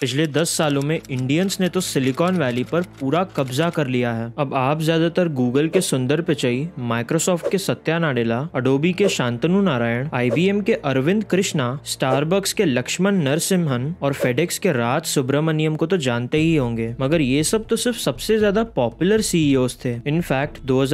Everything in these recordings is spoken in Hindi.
पिछले 10 सालों में इंडियंस ने तो सिलिकॉन वैली पर पूरा कब्जा कर लिया है अब आप ज्यादातर गूगल के सुंदर पिचई माइक्रोसॉफ्ट के सत्या नाडेला अडोबी के शांतनु नारायण आईबीएम के अरविंद कृष्णा स्टारबक्स के लक्ष्मण नरसिम्हन और फेडेक्स के राज सुब्रमण्यम को तो जानते ही होंगे मगर ये सब तो सिर्फ सबसे ज्यादा पॉपुलर सीईओ e थे इनफैक्ट दो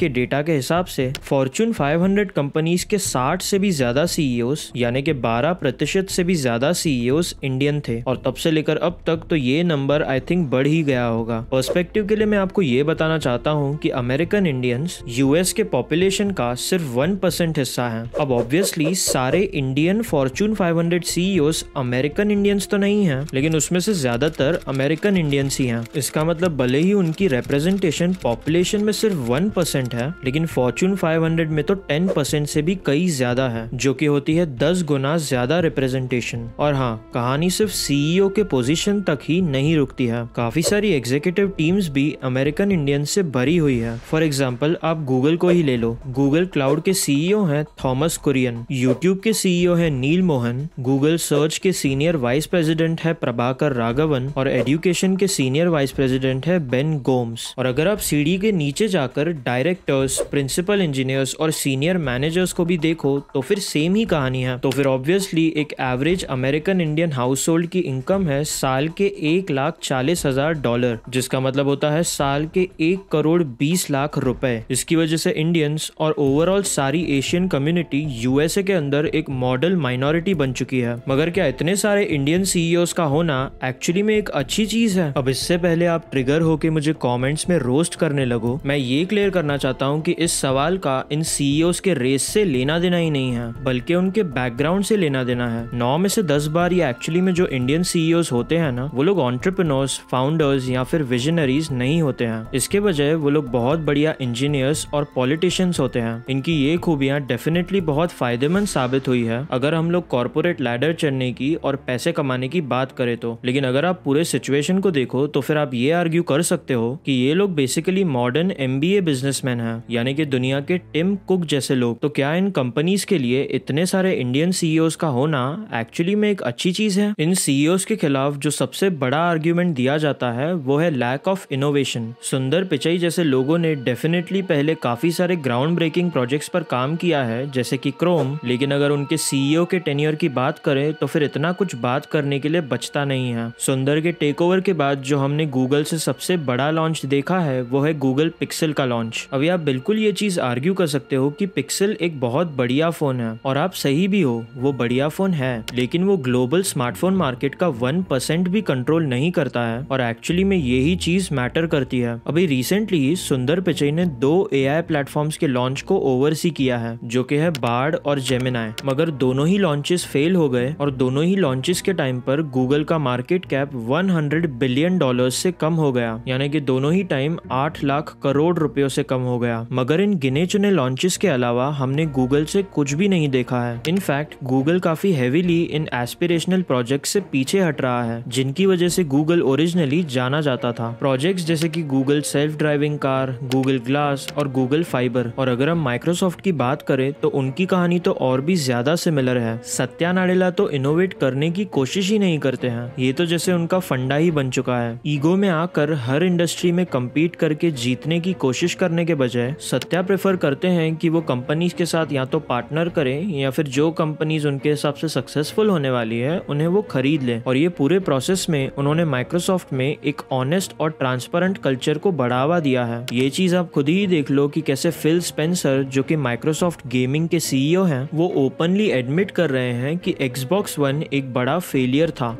के डेटा के हिसाब से फॉर्चून फाइव कंपनीज के साठ से भी ज्यादा सीईओ e यानी के बारह प्रतिशत से भी ज्यादा सीईओ इंडियन e थे और तब से लेकर अब तक तो ये नंबर आई थिंक बढ़ ही गया होगा पर्सपेक्टिव के लिए मैं आपको ये बताना चाहता हूँ कि अमेरिकन इंडियंस यूएस के पॉपुलेशन का सिर्फ वन परसेंट हिस्सा है अब ऑब्वियसली सारे Indian Fortune 500 CEOs American Indians तो नहीं है लेकिन उसमें से ज्यादातर अमेरिकन इंडियंस ही हैं इसका मतलब भले ही उनकी रिप्रेजेंटेशन पॉपुलेशन में सिर्फ वन परसेंट है लेकिन फॉर्चून 500 में तो टेन परसेंट से भी कई ज्यादा है जो की होती है दस गुना ज्यादा रिप्रेजेंटेशन और हाँ कहानी सिर्फ सीईओ के पोजीशन तक ही नहीं रुकती है काफी सारी एग्जीक्यूटिव टीम्स भी अमेरिकन इंडियन से भरी हुई है फॉर एग्जाम्पल आप गूगल को ही ले लो गूगल क्लाउड के सीईओ हैं थॉमस कुरियन यूट्यूब के सीईओ है नील मोहन गूगल सर्च के सीनियर वाइस प्रेसिडेंट है प्रभाकर राघवन और एजुकेशन के सीनियर वाइस प्रेसिडेंट है बेन गोम्स और अगर आप सीढ़ी के नीचे जाकर डायरेक्टर्स प्रिंसिपल इंजीनियर्स और सीनियर मैनेजर्स को भी देखो तो फिर सेम ही कहानी है तो फिर ऑब्वियसली एक average American Indian household की इनकम इनकम है साल के एक लाख चालीस हजार डॉलर जिसका मतलब होता है साल के एक करोड़ बीस लाख रुपए इसकी वजह से इंडियंस और ओवरऑल सारी एशियन कम्युनिटी यूएसए के अंदर एक मॉडल माइनॉरिटी बन चुकी है मगर क्या इतने सारे इंडियन सीईओ e का होना एक्चुअली में एक अच्छी चीज है अब इससे पहले आप ट्रिगर होके मुझे कॉमेंट्स में रोस्ट करने लगो मैं ये क्लियर करना चाहता हूँ की इस सवाल का इन सीईओ e के रेस से लेना देना ही नहीं है बल्कि उनके बैकग्राउंड से लेना देना है नौ में से दस बार ये एक्चुअली में जो इंडियन सीईओ सीईओs e होते हैं ना वो लोग ऑन्ट्रप्रनोर्स फाउंडर्स या फिर विजनरीज नहीं होते हैं इसके बजाय वो लोग बहुत बढ़िया इंजीनियर्स और पॉलिटिशियंस होते हैं इनकी ये खूबियाँ डेफिनेटली बहुत फायदेमंद साबित हुई है अगर हम लोग कॉर्पोरेट लैडर चढ़ने की और पैसे कमाने की बात करें तो लेकिन अगर आप पूरे सिचुएशन को देखो तो फिर आप ये आर्ग्यू कर सकते हो कि ये लोग basically modern M B A businessman है यानी कि दुनिया के टिम कुक जैसे लोग तो क्या इन कंपनीज के लिए इतने सारे इंडियन सीईओ e का होना एक्चुअली में एक अच्छी चीज है इन सीईओ e के खिलाफ जो सबसे बड़ा आर्ग्यूमेंट दिया जाता है वो है लैक ऑफ इनोवेशन सुंदर पिचई जैसे लोगों ने डेफिनेटली पहले काफी सारे ग्राउंड ब्रेकिंग प्रोजेक्ट्स पर काम किया है जैसे कि क्रोम लेकिन अगर उनके सीईओ के टेन्यर की बात करें तो फिर इतना कुछ बात करने के लिए बचता नहीं है सुंदर के टेक ओवर के बाद जो हमने गूगल से सबसे बड़ा लॉन्च देखा है वो है गूगल पिक्सल का लॉन्च अभी आप बिल्कुल ये चीज आर्ग्यू कर सकते हो कि पिक्सल एक बहुत बढ़िया फोन है और आप सही भी हो वो बढ़िया फोन है लेकिन वो ग्लोबल स्मार्टफोन मार्केट का वन वन परसेंट भी कंट्रोल नहीं करता है और एक्चुअली में यही चीज मैटर करती है अभी रिसेंटली सुंदर पिचई ने दो ए आई प्लेटफॉर्म के लॉन्च को ओवरसी किया है जो की है बार्ड और जेमिनाय मगर दोनों ही लॉन्चेस फेल हो गए और दोनों ही लॉन्चेस के टाइम पर गूगल का मार्केट कैप 100 बिलियन डॉलर्स से कम हो गया यानी कि दोनों ही टाइम 8 लाख करोड़ रुपयों से कम हो गया मगर इन गिने चुने लॉन्चेस के अलावा हमने गूगल से कुछ भी नहीं देखा है इनफैक्ट गूगल काफी हेवीली इन एस्पिरेशनल प्रोजेक्ट से पीछे हटा रहा है जिनकी वजह से गूगल ओरिजिनली जाना जाता था प्रोजेक्ट जैसे की Google self driving car Google Glass और गूगल फाइबर और अगर हम माइक्रोसॉफ्ट की बात करें तो उनकी कहानी तो और भी ज्यादा सिमिलर है सत्या नाडेला तो इनोवेट करने की कोशिश ही नहीं करते हैं ये तो जैसे उनका फंडा ही बन चुका है ईगो में आकर हर इंडस्ट्री में कम्पीट करके जीतने की कोशिश करने के बजाय सत्या प्रेफर करते हैं कि वो कंपनीज के साथ या तो पार्टनर करें या फिर जो कंपनीज उनके हिसाब से सक्सेसफुल होने वाली है उन्हें वो खरीद लें और ये पूरे प्रोसेस में उन्होंने माइक्रोसॉफ्ट में एक ऑनेस्ट और ट्रांसपेरेंट कल्चर को बढ़ावा दिया है ये चीज आप खुद ही देख लो कि कैसे फिल स्पेंसर जो कि माइक्रोसॉफ्ट गेमिंग के सीईओ e हैं वो ओपनली एडमिट कर रहे हैं कि एक्सबॉक्स वन एक बड़ा फेलियर था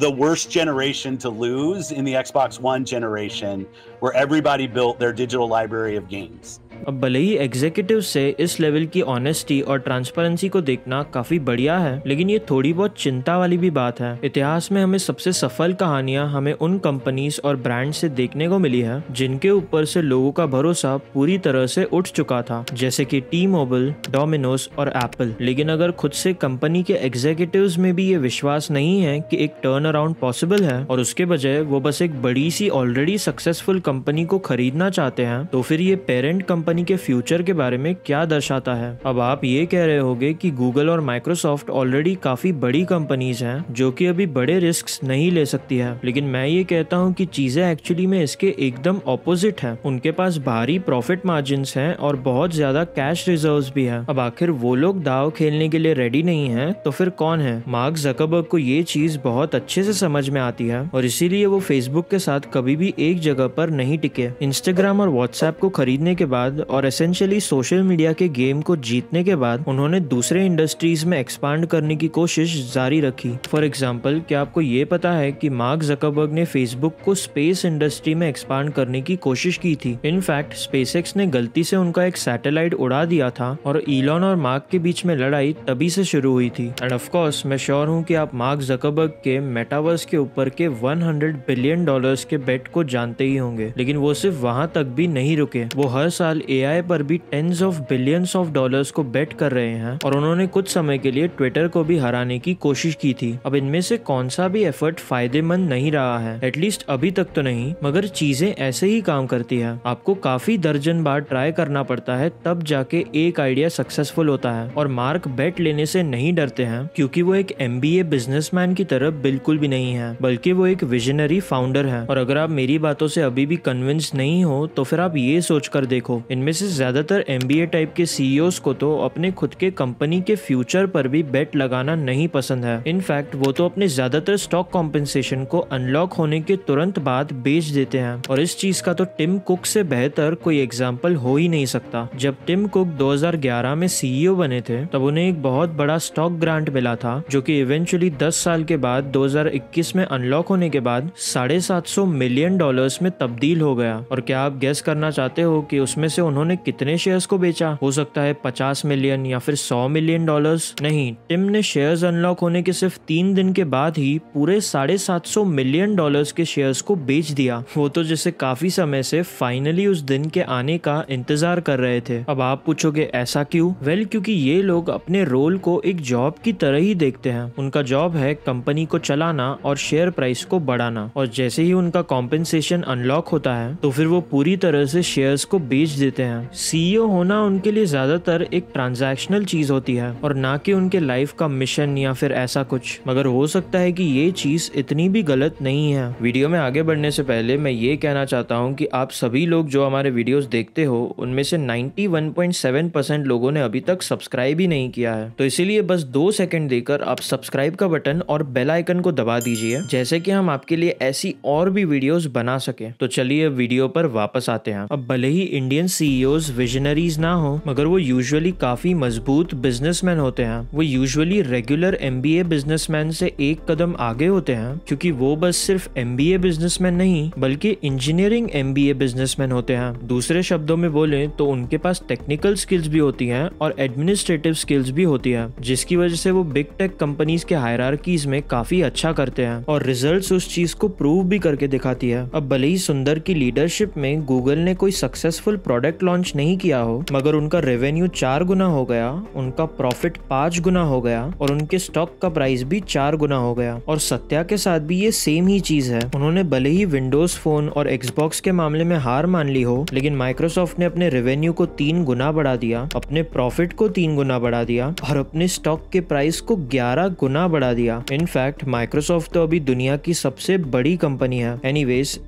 the worst generation to lose in the Xbox One generation where everybody built their digital library of games. अब भले ही एग्जीक्यूटिव से इस लेवल की ऑनेस्टी और ट्रांसपेरेंसी को देखना काफी बढ़िया है लेकिन ये थोड़ी बहुत चिंता वाली भी बात है इतिहास में हमें सबसे सफल कहानियां हमें उन कंपनीज और ब्रांड से देखने को मिली है जिनके ऊपर से लोगों का भरोसा पूरी तरह से उठ चुका था जैसे कि टी मोबल डोमिनोज और एप्पल लेकिन अगर खुद से कंपनी के एग्जीक्यूटिव में भी ये विश्वास नहीं है की एक टर्न अराउंड पॉसिबल है और उसके बजाय वो बस एक बड़ी सी ऑलरेडी सक्सेसफुल कंपनी को खरीदना चाहते हैं तो फिर ये पेरेंट कंपनी कंपनी के फ्यूचर के बारे में क्या दर्शाता है अब आप ये कह रहे गे कि गूगल और माइक्रोसॉफ्ट ऑलरेडी काफी बड़ी कंपनीज हैं जो कि अभी बड़े रिस्क नहीं ले सकती है लेकिन मैं ये कहता हूँ कि चीजें एक्चुअली में इसके एकदम ऑपोजिट है उनके पास भारी प्रॉफिट मार्जिन है और बहुत ज्यादा कैश रिजर्व भी है अब आखिर वो लोग दाव खेलने के लिए रेडी नहीं है तो फिर कौन है मार्क जकबर्ग को ये चीज बहुत अच्छे से समझ में आती है और इसीलिए वो फेसबुक के साथ कभी भी एक जगह पर नहीं टिके इंस्टाग्राम और व्हाट्सएप को खरीदने के बाद बाद और एसेंशियली सोशल मीडिया के गेम को जीतने के बाद उन्होंने दूसरे इंडस्ट्रीज में एक्सपांड करने की कोशिश जारी रखी फॉर एग्जाम्पल क्या आपको ये पता है की मार्क जकबर्ग ने फेसबुक को स्पेस इंडस्ट्री में एक्सपांड करने की कोशिश की थी इनफैक्ट स्पेस ने गलती से उनका एक सैटेलाइट उड़ा दिया था और इलॉन और मार्क के बीच में लड़ाई तभी से शुरू हुई थी एंड ऑफकोर्स मैं श्योर हूँ कि आप मार्क जकबर्ग के मेटावर्स के ऊपर के 100 बिलियन डॉलर्स के बेट को जानते ही होंगे लेकिन वो सिर्फ वहाँ तक भी नहीं रुके वो हर साल एआई पर भी tens of billions of dollars को बेट कर रहे हैं और उन्होंने कुछ समय के लिए ट्विटर को भी हराने की कोशिश की थी अब इनमें से कौन सा भी एफर्ट फायदेमंद नहीं रहा है एटलीस्ट अभी तक तो नहीं मगर चीजें ऐसे ही काम करती है आपको काफी दर्जन बार ट्राई करना पड़ता है तब जाके एक आइडिया सक्सेसफुल होता है और मार्क बेट लेने से नहीं डरते हैं क्योंकि वो एक एम बिजनेसमैन की तरफ बिल्कुल भी नहीं है बल्कि वो एक विजनरी फाउंडर है और अगर आप मेरी बातों से अभी भी कन्विंस नहीं हो तो फिर आप ये सोच कर देखो इनमें से ज़्यादातर एम टाइप के सी e को तो अपने खुद के कंपनी के फ्यूचर पर भी बेट लगाना नहीं पसंद है इनफैक्ट वो तो अपने ज़्यादातर स्टॉक कॉम्पेंसेशन को अनलॉक होने के तुरंत बाद बेच देते हैं और इस चीज़ का तो टिम कुक से बेहतर कोई एग्जाम्पल हो ही नहीं सकता जब टिम कुक 2011 में सीईओ e बने थे तब उन्हें एक बहुत बड़ा स्टॉक ग्रांट मिला था जो कि इवेंचुअली 10 साल के बाद 2021 में अनलॉक होने के बाद साढ़े सात मिलियन डॉलर्स में तब्दील हो गया और क्या आप गेस करना चाहते हो कि उसमें से उन्होंने कितने शेयर्स को बेचा हो सकता है पचास मिलियन या फिर सौ मिलियन डॉलर्स नहीं टिम ने शेयर्स अनलॉक होने के सिर्फ तीन दिन के बाद ही पूरे साढ़े सात सौ मिलियन डॉलर्स के शेयर्स को बेच दिया वो तो जिसे काफी समय से फाइनली उस दिन के आने का इंतजार कर रहे थे अब आप पूछोगे ऐसा क्यों वेल well, क्योंकि ये लोग अपने रोल को एक जॉब की तरह ही देखते हैं उनका जॉब है कंपनी को चलाना और शेयर प्राइस को बढ़ाना और जैसे ही उनका कॉम्पेंसेशन अनलॉक होता है तो फिर वो पूरी तरह से शेयर्स को बेच देते लेते हैं सीईओ e होना उनके लिए ज्यादातर एक ट्रांजैक्शनल चीज होती है और ना कि उनके लाइफ का मिशन या फिर ऐसा कुछ मगर हो सकता है कि ये चीज इतनी भी गलत नहीं है वीडियो में आगे बढ़ने से पहले मैं ये कहना चाहता हूँ कि आप सभी लोग जो हमारे वीडियोस देखते हो उनमें से 91.7 परसेंट लोगों ने अभी तक सब्सक्राइब ही नहीं किया है तो इसीलिए बस दो सेकंड देकर आप सब्सक्राइब का बटन और बेल आइकन को दबा दीजिए जैसे कि हम आपके लिए ऐसी और भी वीडियोस बना सके तो चलिए वीडियो पर वापस आते हैं अब भले ही इंडियन सीईओज विजनरीज e ना हो मगर वो यूजुअली काफी मजबूत बिजनेसमैन होते हैं वो usually regular M B businessman से एक कदम आगे होते हैं क्योंकि वो बस सिर्फ एम बी ए बिजनेसमैन नहीं बल्कि इंजीनियरिंग एम बी बिजनेसमैन होते हैं दूसरे शब्दों में बोले तो उनके पास टेक्निकल स्किल्स भी होती है और एडमिनिस्ट्रेटिव स्किल्स भी होती है जिसकी वजह से वो बिग टेक कंपनीज के हायरकीज में काफी अच्छा करते हैं और रिजल्ट उस चीज को प्रूव भी करके दिखाती है अब भले ही सुंदर की लीडरशिप में गूगल ने कोई सक्सेसफुल प्रोडक्ट प्रोडक्ट लॉन्च नहीं किया हो मगर उनका रेवेन्यू चार गुना हो गया उनका प्रॉफिट पांच गुना हो गया और उनके स्टॉक का प्राइस भी चार गुना हो गया और सत्या के साथ भी ये सेम ही चीज है उन्होंने भले ही विंडोज फोन और एक्सबॉक्स के मामले में हार मान ली हो लेकिन माइक्रोसॉफ्ट ने अपने रेवेन्यू को तीन गुना बढ़ा दिया अपने प्रॉफिट को तीन गुना बढ़ा दिया और अपने स्टॉक के प्राइस को ग्यारह गुना बढ़ा दिया इनफैक्ट माइक्रोसॉफ्ट तो अभी दुनिया की सबसे बड़ी कंपनी है एनी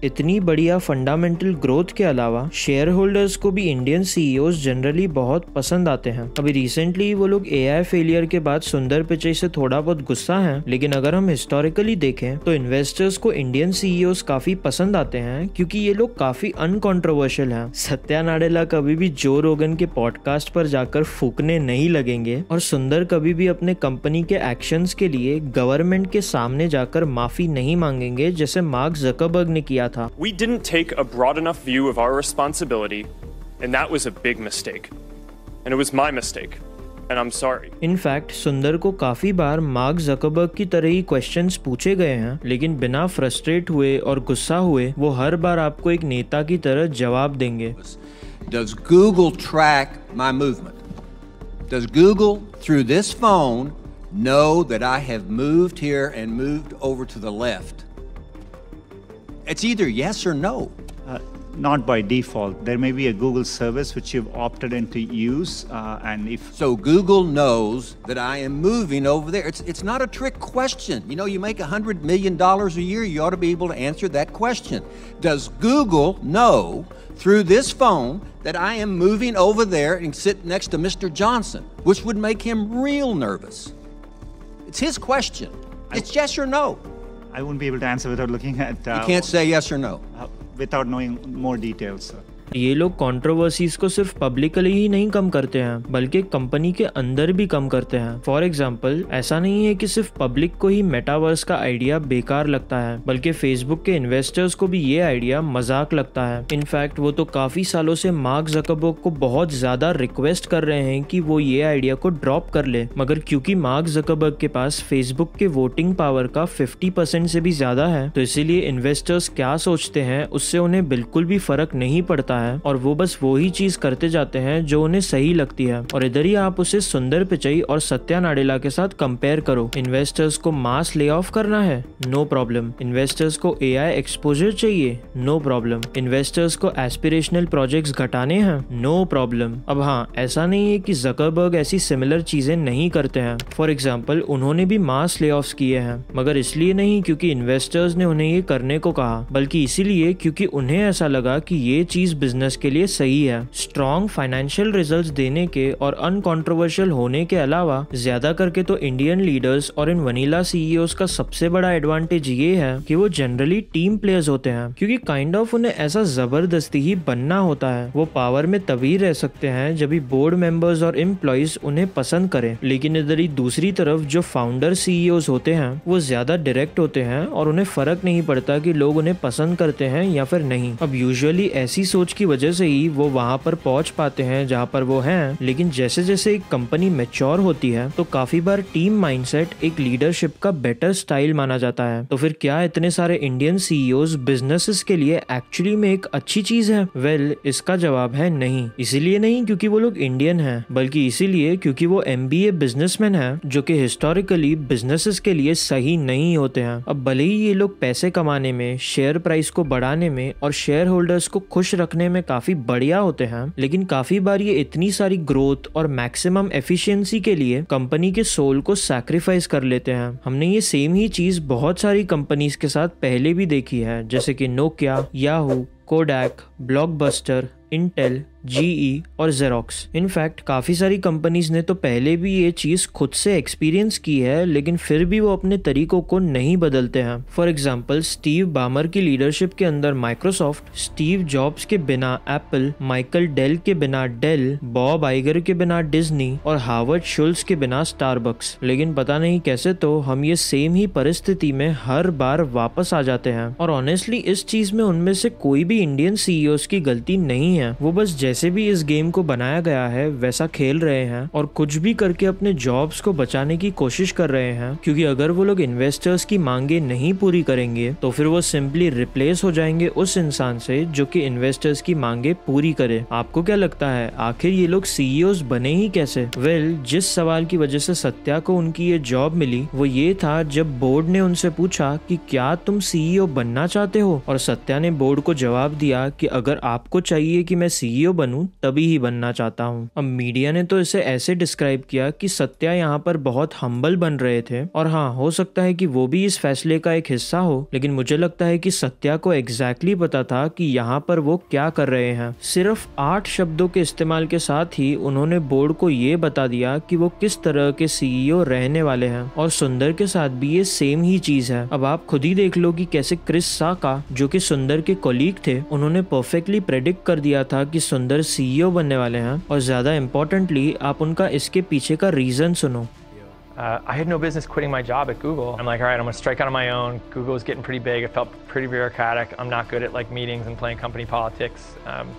इतनी बढ़िया फंडामेंटल ग्रोथ के अलावा शेयर होल्डर्स को को भी इंडियन सीईओज जनरली बहुत पसंद आते हैं अभी रिसेंटली वो लोग एआई फेलियर के बाद सुंदर पिचई से थोड़ा बहुत गुस्सा है लेकिन अगर हम हिस्टोरिकली देखें तो इन्वेस्टर्स को इंडियन सीईओज e काफी पसंद आते हैं क्योंकि ये लोग काफी अनकॉन्ट्रोवर्शियल है सत्या नाडेला कभी भी जो रोगन के पॉडकास्ट पर जाकर फूकने नहीं लगेंगे और सुंदर कभी भी अपने कंपनी के एक्शंस के लिए गवर्नमेंट के सामने जाकर माफी नहीं मांगेंगे जैसे मार्क जकबर्ग ने किया था We didn't take a broad enough view of our responsibility And that was a big mistake. And it was my mistake. And I'm sorry. In fact, Sundar ko kafi baar Mark Zuckerberg की तरह ही क्वेश्चंस पूछे गए हैं लेकिन बिना फ्रस्ट्रेट हुए और गुस्सा हुए वो हर बार आपको एक नेता की तरह Does Google track my movement? Does Google through this phone know that I have moved here and moved over to the left? It's either yes or no not by default. There may be a Google service which you've opted in to use, uh, and if so, Google knows that I am moving over there. It's it's not a trick question. You know, you make a hundred million dollars a year, you ought to be able to answer that question. Does Google know through this phone that I am moving over there and sit next to Mr. Johnson, which would make him real nervous? It's his question. It's I, yes or no. I wouldn't be able to answer without looking at. Uh, you can't say yes or no. Uh, without knowing more details. ये लोग कॉन्ट्रोवर्सीज को सिर्फ पब्लिकली ही नहीं कम करते हैं बल्कि कंपनी के अंदर भी कम करते हैं फॉर एग्जाम्पल ऐसा नहीं है कि सिर्फ पब्लिक को ही मेटावर्स का आइडिया बेकार लगता है बल्कि फेसबुक के इन्वेस्टर्स को भी ये आइडिया मजाक लगता है इनफैक्ट वो तो काफी सालों से मार्क जकबर्ग को बहुत ज्यादा रिक्वेस्ट कर रहे हैं कि वो ये आइडिया को ड्रॉप कर ले मगर क्योंकि मार्क जकबर्ग के पास फेसबुक के वोटिंग पावर का 50% से भी ज्यादा है तो इसीलिए इन्वेस्टर्स क्या सोचते हैं उससे उन्हें बिल्कुल भी फर्क नहीं पड़ता होता है और वो बस वही चीज करते जाते हैं जो उन्हें सही लगती है और इधर ही आप उसे सुंदर पिचई और सत्या नाडेला के साथ कंपेयर करो इन्वेस्टर्स को मास ले ऑफ करना है नो प्रॉब्लम इन्वेस्टर्स को ए एक्सपोजर चाहिए नो प्रॉब्लम इन्वेस्टर्स को एस्पिरेशनल प्रोजेक्ट घटाने हैं नो प्रॉब्लम अब हाँ ऐसा नहीं है की जकरबर्ग ऐसी सिमिलर चीजें नहीं करते हैं फॉर एग्जाम्पल उन्होंने भी मास ले किए हैं मगर इसलिए नहीं क्योंकि इन्वेस्टर्स ने उन्हें ये करने को कहा बल्कि इसीलिए क्योंकि उन्हें ऐसा लगा कि ये चीज बिजनेस के लिए सही है स्ट्रॉन्ग फाइनेंशियल रिजल्ट देने के और अनकॉन्ट्रोवर्शियल होने के अलावा ज्यादा करके तो इंडियन लीडर्स और इन वनीला सीईओ e का सबसे बड़ा एडवांटेज ये है कि वो जनरली टीम प्लेयर्स होते हैं क्योंकि काइंड ऑफ उन्हें ऐसा जबरदस्ती ही बनना होता है वो पावर में तभी रह सकते हैं जब भी बोर्ड मेंबर्स और एम्प्लॉयज उन्हें पसंद करें लेकिन इधर ही दूसरी तरफ जो फाउंडर सीईओ e होते हैं वो ज्यादा डायरेक्ट होते हैं और उन्हें फर्क नहीं पड़ता कि लोग उन्हें पसंद करते हैं या फिर नहीं अब यूजुअली ऐसी सोच की वजह से ही वो वहाँ पर पहुँच पाते हैं जहाँ पर वो हैं लेकिन जैसे जैसे एक कंपनी मेच्योर होती है तो काफी बार टीम माइंडसेट एक लीडरशिप का बेटर स्टाइल माना जाता है तो फिर क्या इतने सारे इंडियन सीईओ बिजनेस के लिए एक्चुअली में एक अच्छी चीज है वेल well, इसका जवाब है नहीं इसीलिए नहीं क्योंकि वो लोग इंडियन हैं बल्कि इसीलिए क्योंकि वो एम बिजनेसमैन है जो कि हिस्टोरिकली बिजनेस के लिए सही नहीं होते हैं अब भले ही ये लोग पैसे कमाने में शेयर प्राइस को बढ़ाने में और शेयर होल्डर्स को खुश रखने में काफ़ी बढ़िया होते हैं लेकिन काफ़ी बार ये इतनी सारी ग्रोथ और मैक्सिमम एफिशिएंसी के लिए कंपनी के सोल को सैक्रिफाइस कर लेते हैं हमने ये सेम ही चीज़ बहुत सारी कंपनीज के साथ पहले भी देखी है जैसे कि Nokia Yahoo Kodak Blockbuster Intel GE e और जेरोक्स इनफैक्ट काफ़ी सारी कंपनीज ने तो पहले भी ये चीज़ खुद से एक्सपीरियंस की है लेकिन फिर भी वो अपने तरीकों को नहीं बदलते हैं फॉर एग्जाम्पल स्टीव बामर की लीडरशिप के अंदर माइक्रोसॉफ्ट स्टीव जॉब्स के बिना एप्पल माइकल डेल के बिना डेल बॉब आइगर के बिना डिज्नी और हार्वर्ड शुल्स के बिना स्टारबक्स लेकिन पता नहीं कैसे तो हम ये सेम ही परिस्थिति में हर बार वापस आ जाते हैं और ऑनेस्टली इस चीज में उनमें से कोई भी इंडियन सीईओ e की गलती नहीं है वो बस जैसे भी इस गेम को बनाया गया है वैसा खेल रहे हैं और कुछ भी करके अपने जॉब्स को बचाने की कोशिश कर रहे हैं क्योंकि अगर वो लोग इन्वेस्टर्स की मांगे नहीं पूरी करेंगे तो फिर वो सिंपली रिप्लेस हो जाएंगे उस इंसान से जो कि इन्वेस्टर्स की मांगे पूरी करे आपको क्या लगता है आखिर ये लोग सीईओ e बने ही कैसे वेल well, जिस सवाल की वजह से सत्या को उनकी ये जॉब मिली वो ये था जब बोर्ड ने उनसे पूछा कि क्या तुम सीईओ e बनना चाहते हो और सत्या ने बोर्ड को जवाब दिया कि अगर आपको चाहिए कि मैं सीईओ e बनूं तभी ही बनना चाहता हूं अब मीडिया ने तो इसे ऐसे डिस्क्राइब किया कि सत्या यहाँ पर बहुत हम्बल बन रहे थे और हाँ हो सकता है कि वो भी इस फैसले का एक हिस्सा हो लेकिन मुझे लगता है कि सत्या को एग्जैक्टली exactly पता था कि यहाँ पर वो क्या कर रहे हैं सिर्फ आठ शब्दों के इस्तेमाल के साथ ही उन्होंने बोर्ड को ये बता दिया कि वो किस तरह के सीईओ e रहने वाले हैं और सुंदर के साथ भी ये सेम ही चीज है अब आप खुद ही देख लो कि कैसे क्रिस साका जो कि सुंदर के कोलीग थे उन्होंने परफेक्टली प्रेडिक्ट कर दिया किया था कि सुंदर सीईओ बनने वाले हैं और ज़्यादा इम्पोर्टेंटली आप उनका इसके पीछे का रीज़न सुनो Uh, I had no business quitting my job at Google. I'm like, all right, I'm gonna strike out on my own. Google was getting pretty big. It felt pretty bureaucratic. I'm not good at like meetings and playing company politics. Um,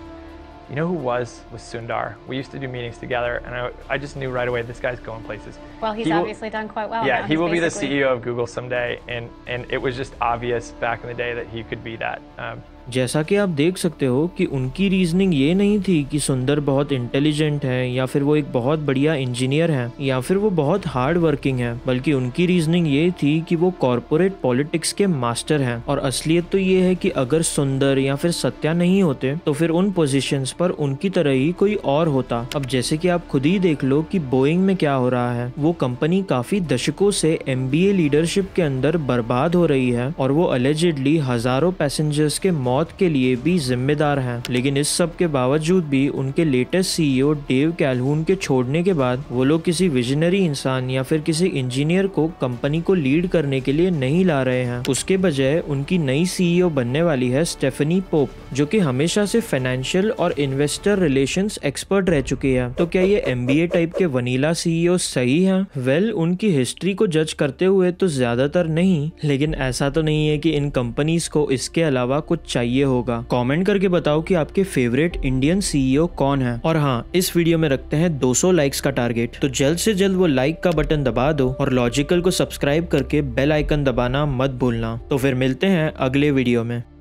you know who was? Was Sundar. We used to do meetings together, and I, I just knew right away this guy's going places. Well, he's he obviously will, done quite well. Yeah, he will basically... be the CEO of Google someday, and and it was just obvious back in the day that he could be that. Um, जैसा कि आप देख सकते हो कि उनकी रीजनिंग ये नहीं थी कि सुंदर बहुत इंटेलिजेंट है या फिर वो एक बहुत बढ़िया इंजीनियर है या फिर वो बहुत हार्ड वर्किंग है बल्कि उनकी रीजनिंग ये थी कि वो कॉरपोरेट पॉलिटिक्स के मास्टर हैं और असलियत तो ये है कि अगर सुंदर या फिर सत्या नहीं होते तो फिर उन पोजिशन पर उनकी तरह ही कोई और होता अब जैसे की आप खुद ही देख लो की बोइंग में क्या हो रहा है वो कंपनी काफी दशकों से एम लीडरशिप के अंदर बर्बाद हो रही है और वो अलेजेडली हजारों पैसेंजर्स के मौत के लिए भी जिम्मेदार हैं लेकिन इस सब के बावजूद भी उनके लेटेस्ट सीईओ डेव कैलहून के छोड़ने के बाद वो लोग किसी विजनरी इंसान या फिर किसी इंजीनियर को कंपनी को लीड करने के लिए नहीं ला रहे हैं उसके बजाय उनकी नई सीईओ e बनने वाली है स्टेफनी पोप जो कि हमेशा से फाइनेंशियल और इन्वेस्टर रिलेशन एक्सपर्ट रह चुकी है तो क्या ये एम टाइप के वनीला सीईओ e सही है वेल well, उनकी हिस्ट्री को जज करते हुए तो ज्यादातर नहीं लेकिन ऐसा तो नहीं है की इन कंपनीज को इसके अलावा कुछ चाहिए होगा कमेंट करके बताओ कि आपके फेवरेट इंडियन सीईओ कौन है और हाँ इस वीडियो में रखते हैं 200 लाइक्स का टारगेट तो जल्द से जल्द वो लाइक का बटन दबा दो और लॉजिकल को सब्सक्राइब करके बेल आइकन दबाना मत भूलना तो फिर मिलते हैं अगले वीडियो में